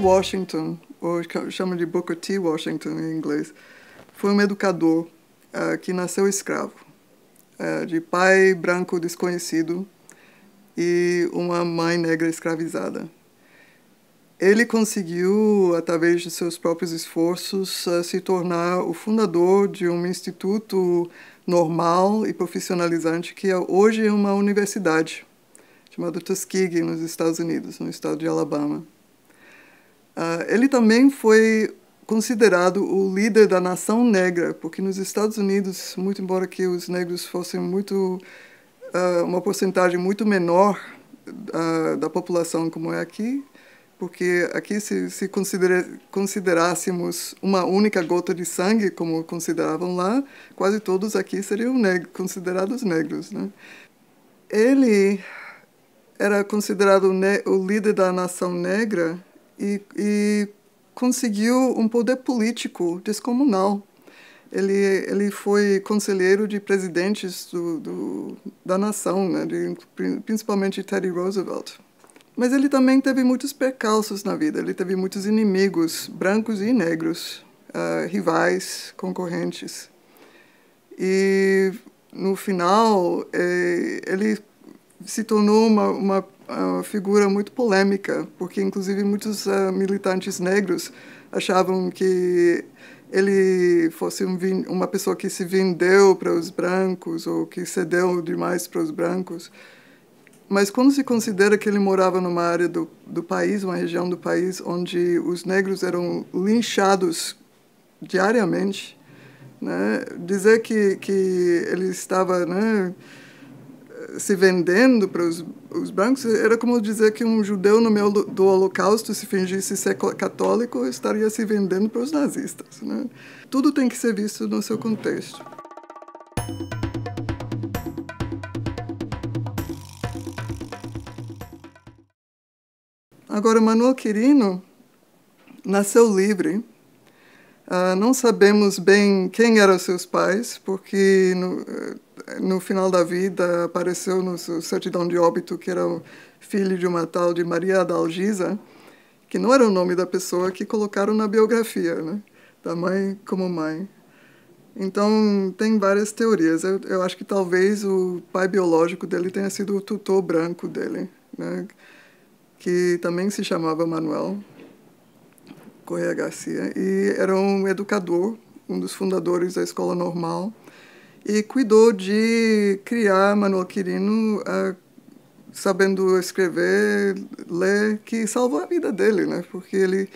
Washington, ou chamam de Booker T. Washington em inglês, foi um educador uh, que nasceu escravo, uh, de pai branco desconhecido e uma mãe negra escravizada. Ele conseguiu, através de seus próprios esforços, uh, se tornar o fundador de um instituto normal e profissionalizante que é, hoje é uma universidade, chamada Tuskegee, nos Estados Unidos, no estado de Alabama. Ah, ele também foi considerado o líder da nação negra, porque nos Estados Unidos, muito embora que os negros fossem muito ah, uma porcentagem muito menor ah, da população como é aqui, porque aqui se, se considerássemos uma única gota de sangue, como consideravam lá, quase todos aqui seriam considerados negros. Né? Ele era considerado o líder da nação negra e, e conseguiu um poder político descomunal. Ele, ele foi conselheiro de presidentes do, do da nação, né, de, principalmente Teddy Roosevelt. Mas ele também teve muitos percalços na vida. Ele teve muitos inimigos, brancos e negros, uh, rivais, concorrentes. E no final, eh, ele se tornou uma, uma é uma figura muito polêmica, porque inclusive muitos uh, militantes negros achavam que ele fosse um, uma pessoa que se vendeu para os brancos ou que cedeu demais para os brancos. Mas quando se considera que ele morava numa área do, do país, uma região do país, onde os negros eram linchados diariamente, né? dizer que, que ele estava né, se vendendo para os os brancos, era como dizer que um judeu no meio do holocausto, se fingisse ser católico, estaria se vendendo para os nazistas. Né? Tudo tem que ser visto no seu contexto. Agora, Manuel Quirino nasceu livre Uh, não sabemos bem quem eram seus pais, porque no, eh, no final da vida apareceu no seu certidão de óbito que era o filho de uma tal de Maria Adalgisa, que não era o nome da pessoa que colocaram na biografia, né? da mãe como mãe. Então, tem várias teorias. Eu, eu, acho que talvez o pai biológico dele tenha sido o tutor branco dele, né? que também se chamava Manuel. Correia Garcia, né? e era um educador, um dos fundadores da escola normal, e cuidou de criar Manuel Quirino eh, sabendo escrever, ler, que salvou a vida dele, né? porque ele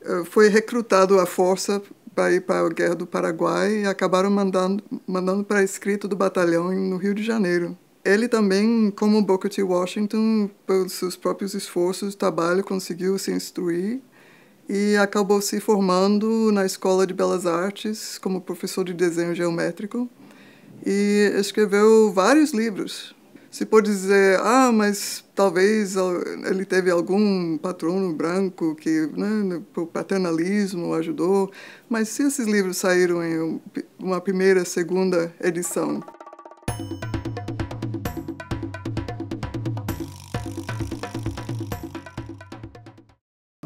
eh, foi recrutado à força para ir para a Guerra do Paraguai e acabaram mandando, mandando para escrito do batalhão no Rio de Janeiro. Ele também, como Booker T. Washington, pelos seus próprios esforços, trabalho, conseguiu se instruir e acabou se formando na Escola de Belas Artes como professor de desenho geométrico e escreveu vários livros. Se pode dizer, ah, mas talvez ele teve algum patrono branco que, né, o paternalismo ajudou, mas se esses livros saíram em uma primeira, segunda edição.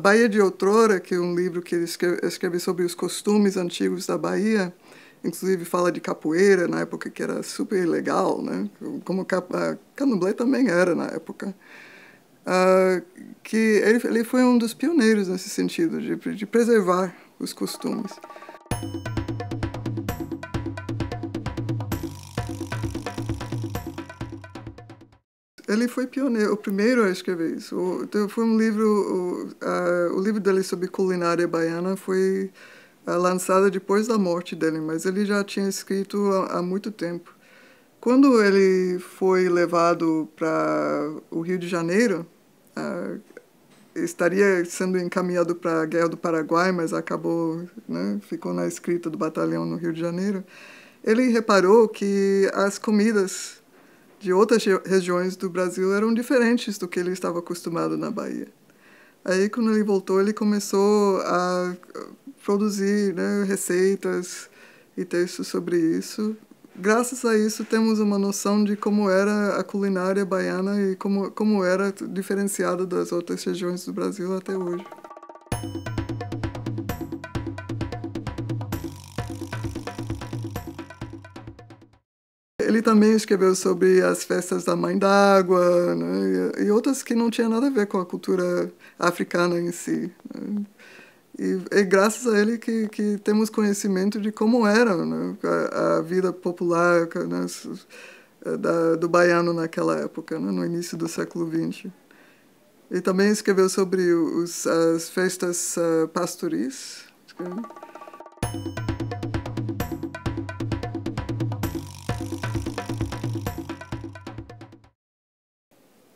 Bahia de Outrora, que é um livro que ele escreve, escreve sobre os costumes antigos da Bahia, inclusive fala de capoeira na época que era super legal, né? Como Canoblé também era na época. Uh, que ele, ele, foi um dos pioneiros nesse sentido de, de preservar os costumes. ele foi pioneiro, o primeiro a escrever isso. O, então, foi um livro, o, o, livro dele sobre culinária baiana foi a, eh, lançado depois da morte dele, mas ele já tinha escrito há, há muito tempo. Quando ele foi levado para o Rio de Janeiro, estaria sendo encaminhado para a Guerra do Paraguai, mas acabou, né, ficou na escrita do batalhão no Rio de Janeiro. Ele reparou que as comidas de outras regiões do Brasil eram diferentes do que ele estava acostumado na Bahia. Aí, quando ele voltou, ele começou a produzir né, receitas e textos sobre isso. Graças a isso, temos uma noção de como era a culinária baiana e como, como era diferenciada das outras regiões do Brasil até hoje. Ele também escreveu sobre as festas da Mãe d'Água né, e, outras que não tinha nada a ver com a cultura africana em si. Né. E é graças a ele que, que temos conhecimento de como era né, a, a, vida popular né, da, do baiano naquela época, né, no início do século XX. Ele também escreveu sobre os, as festas uh, pastoris. Escreveu. Né.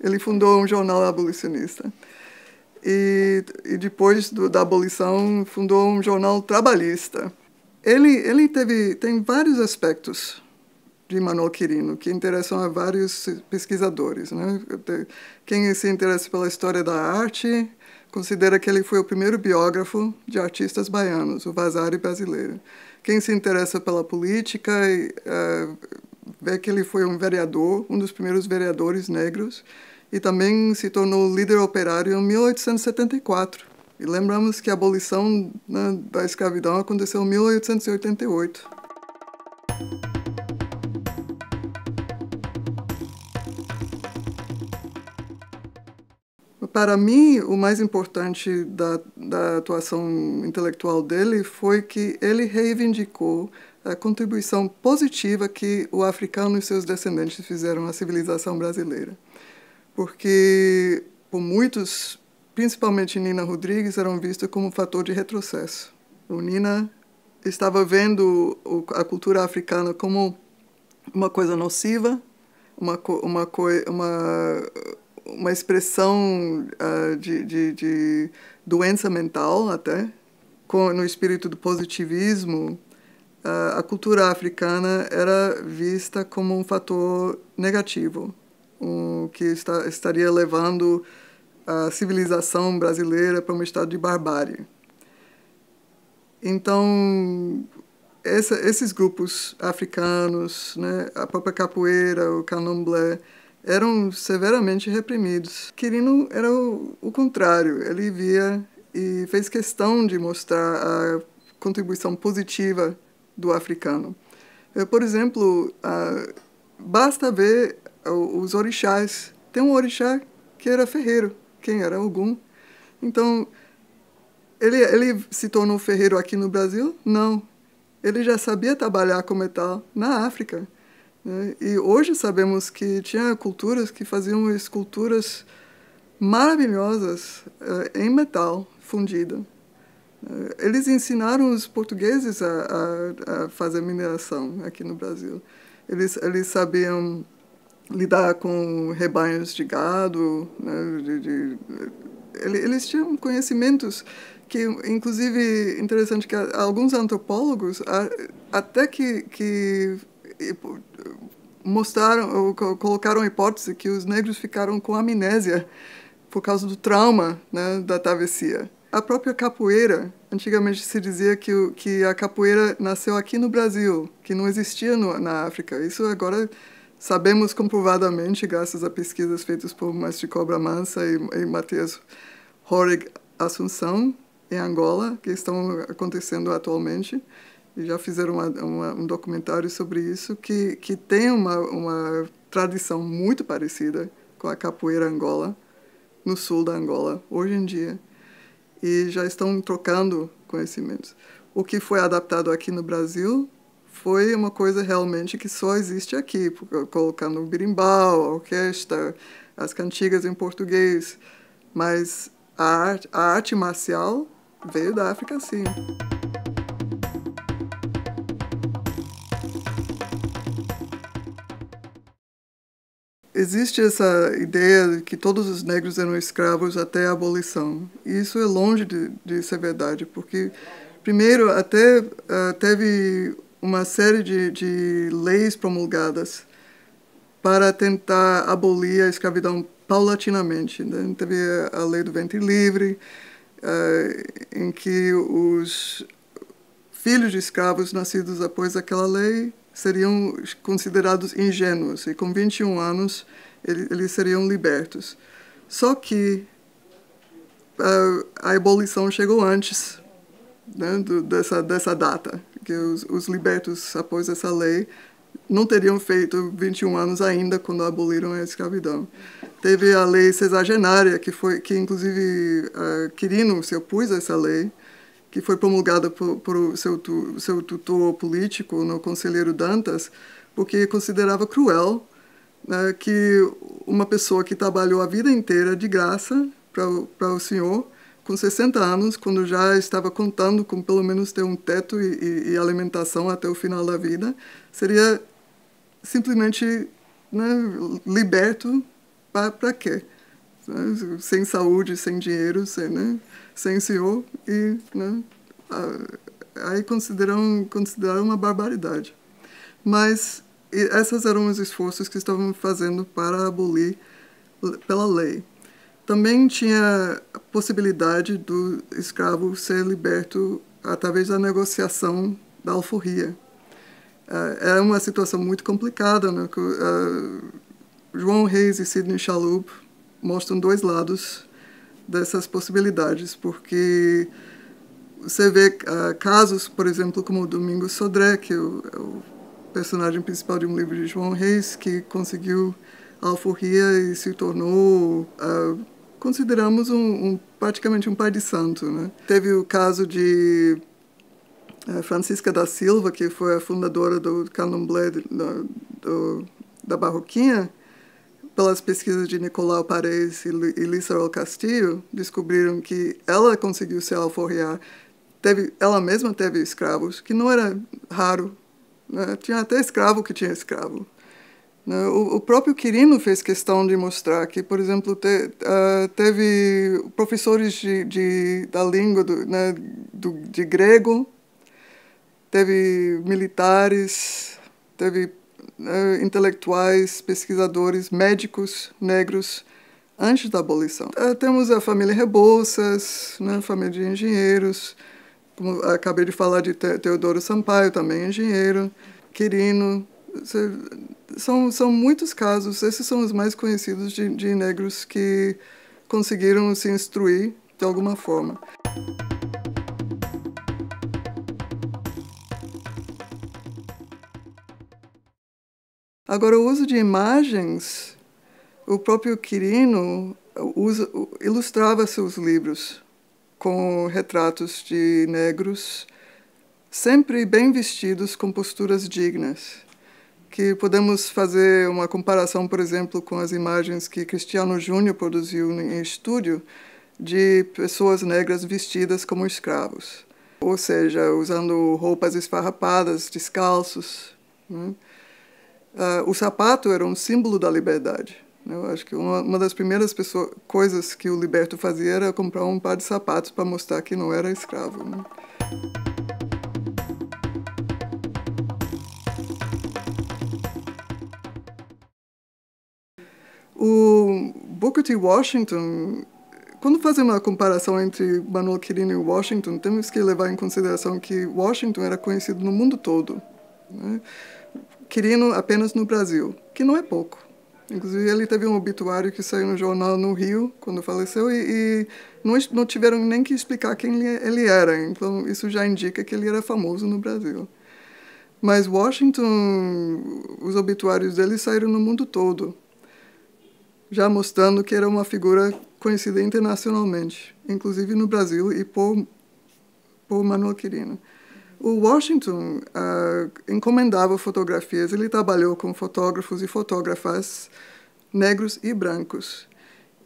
Ele fundou um jornal abolicionista. E, e depois do, da abolição, fundou um jornal trabalhista. Ele, ele teve, tem vários aspectos de Manuel Quirino, que interessam a vários pesquisadores. Né? Quem se interessa pela história da arte considera que ele foi o primeiro biógrafo de artistas baianos, o Vasari brasileiro quem se interessa pela política uh, vê que ele foi um vereador, um dos primeiros vereadores negros, e também se tornou líder operário em 1874. E lembramos que a abolição né, da escravidão aconteceu em 1888. para mim, o mais importante da, da atuação intelectual dele foi que ele reivindicou a contribuição positiva que o africano e seus descendentes fizeram à civilização brasileira. Porque, por muitos, principalmente Nina Rodrigues, eram vistos como um fator de retrocesso. O Nina estava vendo a cultura africana como uma coisa nociva, uma, uma, uma uma expressão uh, de, de, de, doença mental até, com, no espírito do positivismo, uh, a cultura africana era vista como um fator negativo, um, que está, estaria levando a civilização brasileira para um estado de barbárie. Então, essa, esses grupos africanos, né, a própria capoeira, o candomblé, eram severamente reprimidos. Quirino era o, o contrário, ele via e fez questão de mostrar a contribuição positiva do africano. Eh, por exemplo, basta ver eh, os orixás. Tem um orixá que era ferreiro, quem era Ogum. Então, ele, ele se tornou ferreiro aqui no Brasil? Não. Ele já sabia trabalhar com metal na África. Né? E hoje sabemos que tinha culturas que faziam esculturas maravilhosas eh, em metal fundido. Eh, eles ensinaram os portugueses a, a, a fazer mineração aqui no Brasil. Eles, eles sabiam lidar com rebanhos de gado, né, de, de, eles tinham conhecimentos que, inclusive, interessante que alguns antropólogos, até que, que mostraram, colocaram a hipótese que os negros ficaram com amnésia por causa do trauma né, da travessia. A própria capoeira, antigamente se dizia que, que a capoeira nasceu aqui no Brasil, que não existia no, na África. Isso agora sabemos comprovadamente, graças a pesquisas feitas por Mestre Cobra Mansa e, e Matheus Horig Assunção, em Angola, que estão acontecendo atualmente já fizeram uma, uma, um documentário sobre isso, que, que tem uma, uma tradição muito parecida com a capoeira angola, no sul da Angola, hoje em dia. E já estão trocando conhecimentos. O que foi adaptado aqui no Brasil foi uma coisa realmente que só existe aqui, colocando o birimbau, a orquestra, as cantigas em português. Mas a arte, a arte marcial veio da África, sim. Existe essa ideia de que todos os negros eram escravos até a abolição. E isso é longe de, de ser verdade, porque, primeiro, até uh, teve uma série de, de leis promulgadas para tentar abolir a escravidão paulatinamente. Né? Teve a lei do ventre livre, uh, em que os filhos de escravos nascidos após aquela lei seriam considerados ingênuos e com 21 anos eles, seriam libertos. Só que a abolição chegou antes né, do, dessa, dessa data, que os, os libertos, após essa lei, não teriam feito 21 anos ainda quando aboliram a escravidão. Teve a lei cesagenária, que foi que inclusive uh, Quirino se opôs a essa lei, que foi promulgada por, por seu, seu tutor político, no conselheiro Dantas, porque considerava cruel né, que uma pessoa que trabalhou a vida inteira de graça para o senhor, com 60 anos, quando já estava contando com pelo menos ter um teto e, e, e alimentação até o final da vida, seria simplesmente né, liberto para quê? né? sem saúde, sem dinheiro, sem, né? sem CEO, e né? aí consideram, consideraram uma barbaridade. Mas esses eram os esforços que estavam fazendo para abolir pela lei. Também tinha a possibilidade do escravo ser liberto através da negociação da alforria. era é, é uma situação muito complicada, né? É, João Reis e Sidney Chalup mostram dois lados dessas possibilidades, porque você vê uh, casos, por exemplo, como o Domingos Sodré, que é o, é o, personagem principal de um livro de João Reis, que conseguiu a alforria e se tornou, uh, consideramos, um, um, praticamente um pai de santo. Né? Teve o caso de uh, Francisca da Silva, que foi a fundadora do candomblé do, do, da Barroquinha, pelas pesquisas de Nicolau Paredes e Elisa Castillo, descobriram que ela conseguiu se alforrear. Teve, ela mesma teve escravos, que não era raro. Né? Tinha até escravo que tinha escravo. Né? O, o, próprio Quirino fez questão de mostrar que, por exemplo, te, uh, teve professores de, de, da língua do, né, do, de grego, teve militares, teve uh, intelectuais, pesquisadores, médicos negros antes da abolição. Uh, temos a família Rebouças, né, família de engenheiros, como acabei de falar de Te Teodoro Sampaio, também engenheiro, Quirino. São, são muitos casos, esses são os mais conhecidos de, de negros que conseguiram se instruir de alguma forma. Agora, o uso de imagens, o próprio Quirino usa, ilustrava seus livros com retratos de negros, sempre bem vestidos, com posturas dignas. Que podemos fazer uma comparação, por exemplo, com as imagens que Cristiano Júnior produziu em estúdio de pessoas negras vestidas como escravos, ou seja, usando roupas esfarrapadas, descalços. Né? uh, o sapato era um símbolo da liberdade. Né? Eu acho que uma, uma das primeiras coisas que o liberto fazia era comprar um par de sapatos para mostrar que não era escravo. Né? O Booker T. Washington, quando fazemos uma comparação entre Manuel Quirino e Washington, temos que levar em consideração que Washington era conhecido no mundo todo. Né? querendo apenas no Brasil, que não é pouco. Inclusive, ele teve um obituário que saiu no jornal no Rio, quando faleceu, e, e não, não, tiveram nem que explicar quem ele era. Então, isso já indica que ele era famoso no Brasil. Mas Washington, os obituários dele saíram no mundo todo, já mostrando que era uma figura conhecida internacionalmente, inclusive no Brasil e por, por Manuel Quirino. O Washington uh, encomendava fotografias, ele trabalhou com fotógrafos e fotógrafas negros e brancos.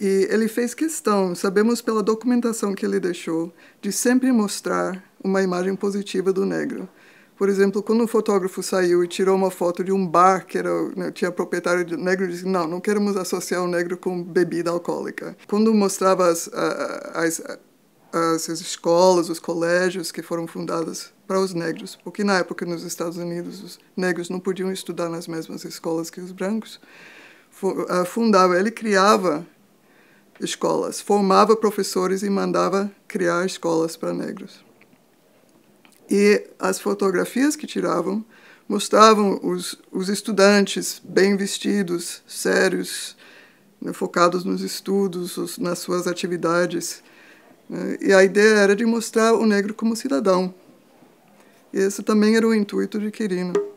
E ele fez questão, sabemos pela documentação que ele deixou, de sempre mostrar uma imagem positiva do negro. Por exemplo, quando um fotógrafo saiu e tirou uma foto de um bar que era, né, tinha proprietário de negro, disse: Não, não queremos associar o negro com bebida alcoólica. Quando mostrava as, as, as as escolas, os colégios que foram fundados para os negros, porque na época nos Estados Unidos os negros não podiam estudar nas mesmas escolas que os brancos, ah, fundava, ele criava escolas, formava professores e mandava criar escolas para negros. E as fotografias que tiravam mostravam os, os estudantes bem vestidos, sérios, né, focados nos estudos, os, nas suas atividades e a ideia era de mostrar o negro como cidadão. Esse também era o intuito de Quirino.